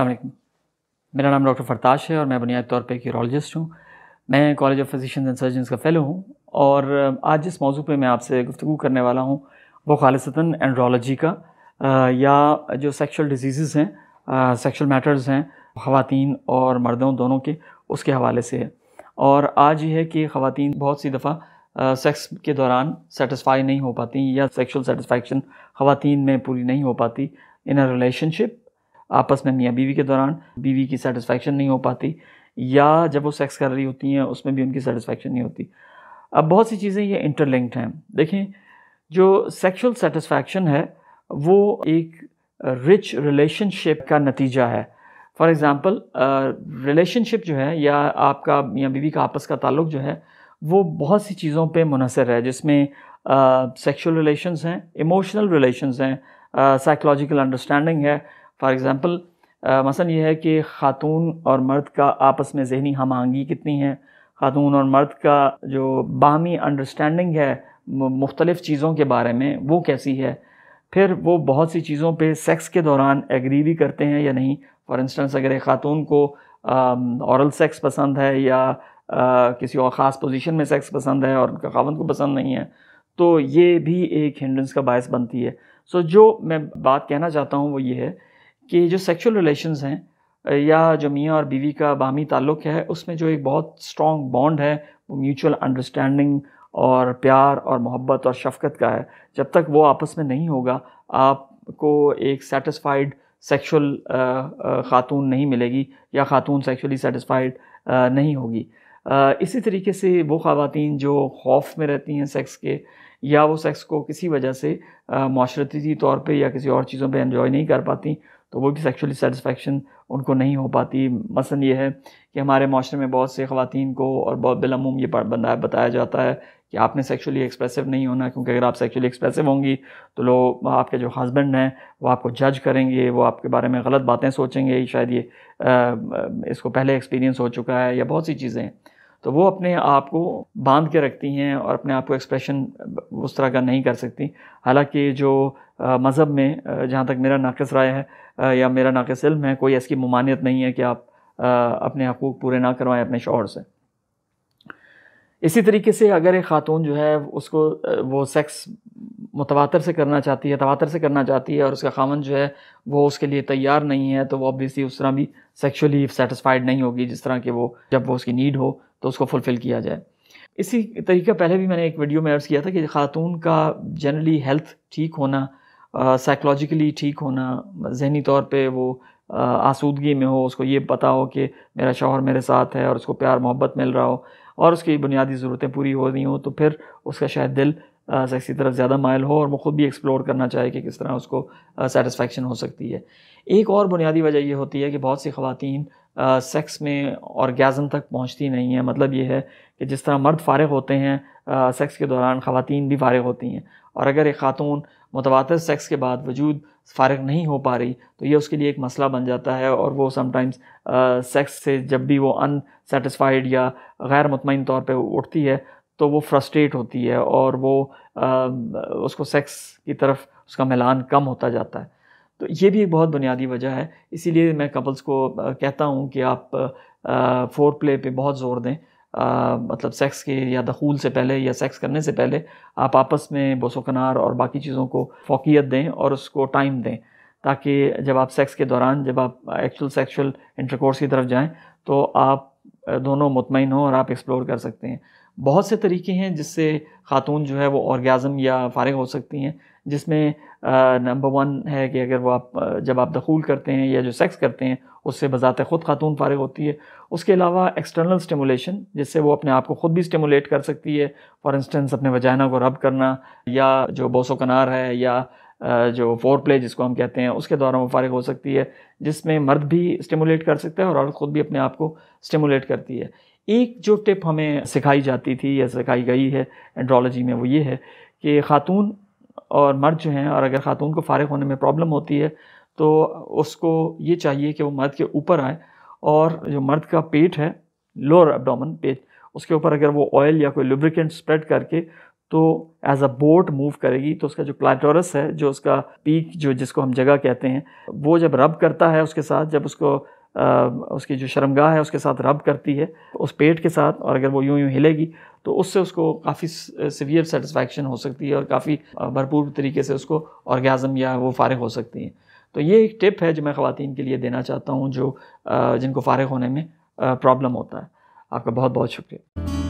अलैक्म मेरा नाम डॉक्टर फरताश है और मैं बुनियादी तौर पर एक यूरोलॉजिस्ट हूँ मैं college of physician and surgeon का फ़ेलो हूँ और आज जिस मौजू पर मैं आपसे गुफ्तु करने वाला हूँ वो खालसता एंड्रोलॉजी का आ, या जो सेक्शुअल डिजीज़ हैं सेक्शुअल मैटर्स हैं ख़वान और मर्दों दोनों के उसके हवाले से है और आज ये है कि खातन बहुत सी दफ़ा सेक्स के दौरान सेटिसफाई नहीं हो पाती या सेक्शुअल सेटिसफेक्शन ख़वान में पूरी नहीं हो पाती इन अ रिलेशनशिप आपस में मियाँ बीवी के दौरान बीवी की सेटिस्फैक्शन नहीं हो पाती या जब वो सेक्स कर रही होती हैं उसमें भी उनकी सेटिस्फैक्शन नहीं होती अब बहुत सी चीज़ें ये इंटरलिंक्ड हैं देखें जो सेक्सुअल सेटिस्फैक्शन है वो एक रिच रिलेशनशिप का नतीजा है फॉर एग्ज़ाम्पल रिलेशनशिप जो है या आपका या बीवी का आपस का ताल्लुक जो है वो बहुत सी चीज़ों पे मुनसर है जिसमें सेक्सुअल रिलेशंस हैं इमोशनल रिलेशंस हैं साइकोलॉजिकल अंडरस्टैंडिंग है फॉर एग्ज़ाम्पल मसन ये है कि ख़ातून और मर्द का आपस में जहनी हम आहंगी कितनी है ख़ातून और मर्द का जो बाहमी अंडरस्टैंडिंग है मुख्तलिफ़ चीज़ों के बारे में वो कैसी है फिर वो बहुत सी चीज़ों पे सेक्स के दौरान एग्री भी करते हैं या नहीं फॉर इंस्टेंस अगर एक ख़ातून को औरल सेक्स पसंद है या आ, किसी और ख़ास पोजीशन में सेक्स पसंद है और उनका खावन को पसंद नहीं है तो ये भी एक हिंड्रेंस का बायस बनती है सो so, जो मैं बात कहना चाहता हूँ वो ये है कि जो सेक्सुअल रिलेशंस हैं या जो मियाँ और बीवी का बामी ताल्लुक है उसमें जो एक बहुत स्ट्रॉन्ग बॉन्ड है वो म्यूचुअल अंडरस्टैंडिंग और प्यार और मोहब्बत और शफकत का है जब तक वो आपस में नहीं होगा आपको एक सेटिस्फाइड सेक्सुअल ख़ातून नहीं मिलेगी या ख़ातून सेक्सुअली सेटिस्फाइड नहीं होगी इसी तरीके से वो ख़वातीन जो खौफ में रहती हैं सेक्स के या वो सेक्स को किसी वजह से माशरती तौर पे या किसी और चीज़ों पे एंजॉय नहीं कर पाती तो वो भी सेक्शुअली सेटिसफेक्शन उनको नहीं हो पाती मसन ये है कि हमारे माशरे में बहुत से खातन को और बहुत बिलमूम ये बंदा बताया जाता है कि आपने सेक्शुअली एक्सप्रेसिव नहीं होना क्योंकि अगर आप सेक्शुअली एक्सप्रेसिव होंगी तो लोग आपके जो हस्बैंड हैं वो आपको जज करेंगे वो आपके बारे में गलत बातें सोचेंगे शायद ये आ, इसको पहले एक्सपीरियंस हो चुका है या बहुत सी चीज़ें हैं तो वो अपने आप को बांध के रखती हैं और अपने आप को एक्सप्रेशन उस तरह का नहीं कर सकती हालांकि जो मज़हब में जहाँ तक मेरा नाकस राय है या मेरा नाकस इल्म है कोई ऐसी ममानियत नहीं है कि आप अपने हकूक़ पूरे ना करवाएं अपने शोहर से इसी तरीके से अगर एक ख़ातून जो है उसको वो सेक्स मुतवातर से करना चाहती है तवातर से करना चाहती है और उसका खामन जो है वो उसके लिए तैयार नहीं है तो वो ऑब्वियसली उस तरह भी सेक्शुअली सेटिस्फाइड नहीं होगी जिस तरह के वो जब वो उसकी नीड हो तो उसको फुलफ़िल किया जाए इसी तरीका पहले भी मैंने एक वीडियो में अर्ज़ किया था कि ख़ातून का जनरली हेल्थ ठीक होना साइकोलॉजिकली ठीक होना जहनी तौर पे वो आसूदगी में हो उसको ये पता हो कि मेरा शौहर मेरे साथ है और उसको प्यार मोहब्बत मिल रहा हो और उसकी बुनियादी ज़रूरतें पूरी हो रही हों तो फिर उसका शायद दिल सेक्स की तरफ ज़्यादा मायल हो और वो ख़ुद भी एक्सप्लोर करना चाहे कि किस तरह उसको सेटिस्फेक्शन हो सकती है एक और बुनियादी वजह यह होती है कि बहुत सी खातन सेक्स में औरगैज़म तक पहुंचती नहीं है मतलब ये है कि जिस तरह मर्द फारग होते हैं सेक्स के दौरान ख़वान भी फारग होती हैं और अगर एक ख़ातून मुतवा सेक्स के बाद वजूद फारग नहीं हो पा रही तो ये उसके लिए एक मसला बन जाता है और वो समटाइम्स सेक्स से जब भी वो अनसेटिस्फाइड या गैर मुतमिन तौर पर उठती है तो वो फ्रस्ट्रेट होती है और वो आ, उसको सेक्स की तरफ उसका मिलान कम होता जाता है तो ये भी एक बहुत बुनियादी वजह है इसीलिए मैं कपल्स को कहता हूँ कि आप फोर प्ले पे बहुत ज़ोर दें आ, मतलब सेक्स के या दखूल से पहले या सेक्स करने से पहले आप आपस में बोसोकनार और बाकी चीज़ों को फोकियत दें और उसको टाइम दें ताकि जब आप सेक्स के दौरान जब आप एक्चुअल सेक्सुअल इंटरकोर्स की तरफ जाएं तो आप दोनों मुतमिन हों और आप एक्सप्लोर कर सकते हैं बहुत से तरीके हैं जिससे ख़ातून जो है वो ऑर्गेज़म या फारग हो सकती हैं जिसमें नंबर वन है कि अगर वो आप जब आप दखूल करते हैं या जो सेक्स करते हैं उससे बज़ात ख़ुद खातून फारग होती है उसके अलावा एक्सटर्नल स्टिमुलेशन जिससे वो अपने आप को ख़ुद भी स्टिमुलेट कर सकती है फॉर इंस्टेंस अपने वजाना को रब करना या जो बोसो कनार है या जो फोर प्ले जिसको हम कहते हैं उसके दौरान वो फारग हो सकती है जिसमें मर्द भी स्टिमुलेट कर सकता है और औरत ख़ुद भी अपने आप को स्टिमुलेट करती है एक जो टिप हमें सिखाई जाती थी या सिखाई गई है एंड्रोलॉजी में वो ये है कि ख़ातून और मर्द जो हैं और अगर ख़ातून को फ़ारग होने में प्रॉब्लम होती है तो उसको ये चाहिए कि वो मर्द के ऊपर आए और जो मर्द का पेट है लोअर एबडोमन पेट उसके ऊपर अगर वो ऑयल या कोई लुब्रिकेंट स्प्रेड करके तो एज अ बोट मूव करेगी तो उसका जो क्लाटोरस है जो उसका पीक जो जिसको हम जगह कहते हैं वो जब रब करता है उसके साथ जब उसको उसकी जो शर्मगाह है उसके साथ रब करती है उस पेट के साथ और अगर वो यूं यूं हिलेगी तो उससे उसको काफ़ी सीवियर सेटिस्फैक्शन हो सकती है और काफ़ी भरपूर तरीके से उसको औरगैज़म या वो फारग हो सकती हैं तो ये एक टिप है जो मैं ख़वान के लिए देना चाहता हूँ जो जिनको फारग होने में प्रॉब्लम होता है आपका बहुत बहुत शुक्रिया